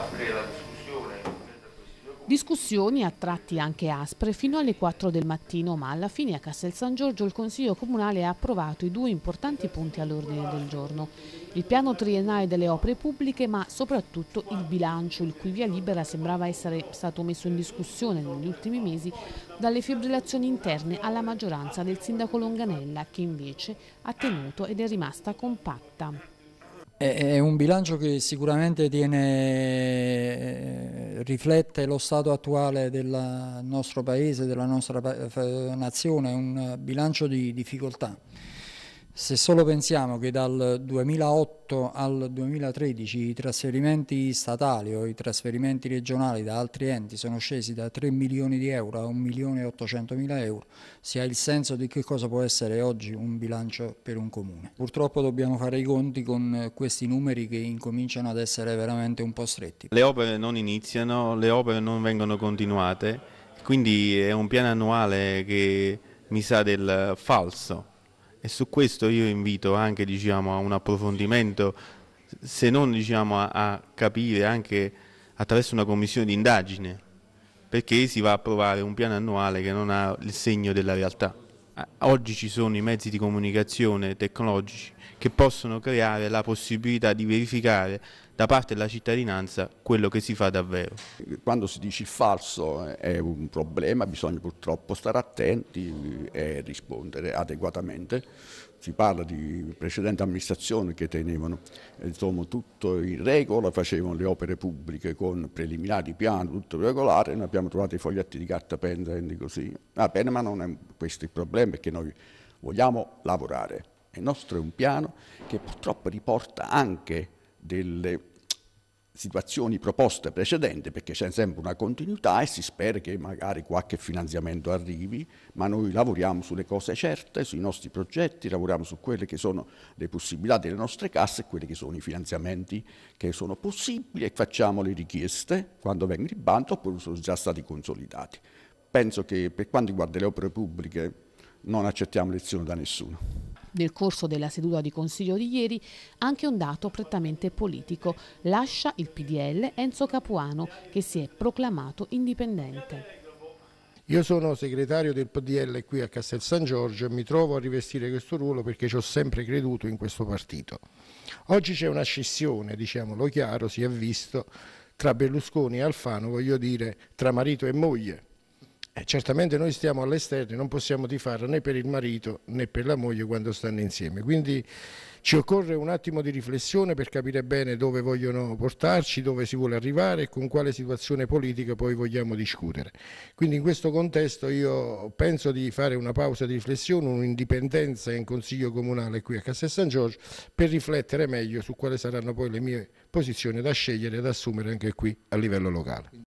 aprire la discussione. Discussioni a tratti anche aspre fino alle 4 del mattino, ma alla fine a Castel San Giorgio il Consiglio Comunale ha approvato i due importanti punti all'ordine del giorno. Il piano triennale delle opere pubbliche, ma soprattutto il bilancio, il cui via libera sembrava essere stato messo in discussione negli ultimi mesi dalle fibrillazioni interne alla maggioranza del sindaco Longanella, che invece ha tenuto ed è rimasta compatta. È un bilancio che sicuramente tiene, eh, riflette lo stato attuale del nostro paese, della nostra nazione, è un bilancio di difficoltà. Se solo pensiamo che dal 2008 al 2013 i trasferimenti statali o i trasferimenti regionali da altri enti sono scesi da 3 milioni di euro a 1 milione e 800 mila euro, si ha il senso di che cosa può essere oggi un bilancio per un comune. Purtroppo dobbiamo fare i conti con questi numeri che incominciano ad essere veramente un po' stretti. Le opere non iniziano, le opere non vengono continuate, quindi è un piano annuale che mi sa del falso e su questo io invito anche diciamo, a un approfondimento, se non diciamo, a, a capire anche attraverso una commissione di indagine, perché si va a approvare un piano annuale che non ha il segno della realtà. Oggi ci sono i mezzi di comunicazione tecnologici che possono creare la possibilità di verificare da parte della cittadinanza quello che si fa davvero. Quando si dice il falso eh, è un problema, bisogna purtroppo stare attenti eh, e rispondere adeguatamente. Si parla di precedenti amministrazioni che tenevano eh, insomma, tutto in regola, facevano le opere pubbliche con preliminari piano, tutto regolare, noi abbiamo trovato i foglietti di carta pendenti così. Va ah, bene, ma non è questo il problema, perché noi vogliamo lavorare il nostro è un piano che purtroppo riporta anche delle situazioni proposte precedenti perché c'è sempre una continuità e si spera che magari qualche finanziamento arrivi, ma noi lavoriamo sulle cose certe, sui nostri progetti, lavoriamo su quelle che sono le possibilità delle nostre casse e quelli che sono i finanziamenti che sono possibili e facciamo le richieste quando vengono in bando oppure sono già stati consolidati. Penso che per quanto riguarda le opere pubbliche non accettiamo lezioni da nessuno. Nel corso della seduta di consiglio di ieri anche un dato prettamente politico. Lascia il PDL Enzo Capuano che si è proclamato indipendente. Io sono segretario del PDL qui a Castel San Giorgio e mi trovo a rivestire questo ruolo perché ci ho sempre creduto in questo partito. Oggi c'è una scissione, diciamolo chiaro, si è visto, tra Berlusconi e Alfano, voglio dire, tra marito e moglie. E eh, certamente noi stiamo all'esterno, e non possiamo tifare né per il marito né per la moglie quando stanno insieme. Quindi ci occorre un attimo di riflessione per capire bene dove vogliono portarci, dove si vuole arrivare e con quale situazione politica poi vogliamo discutere. Quindi in questo contesto io penso di fare una pausa di riflessione, un'indipendenza in Consiglio Comunale qui a Castel San Giorgio per riflettere meglio su quali saranno poi le mie posizioni da scegliere e da assumere anche qui a livello locale.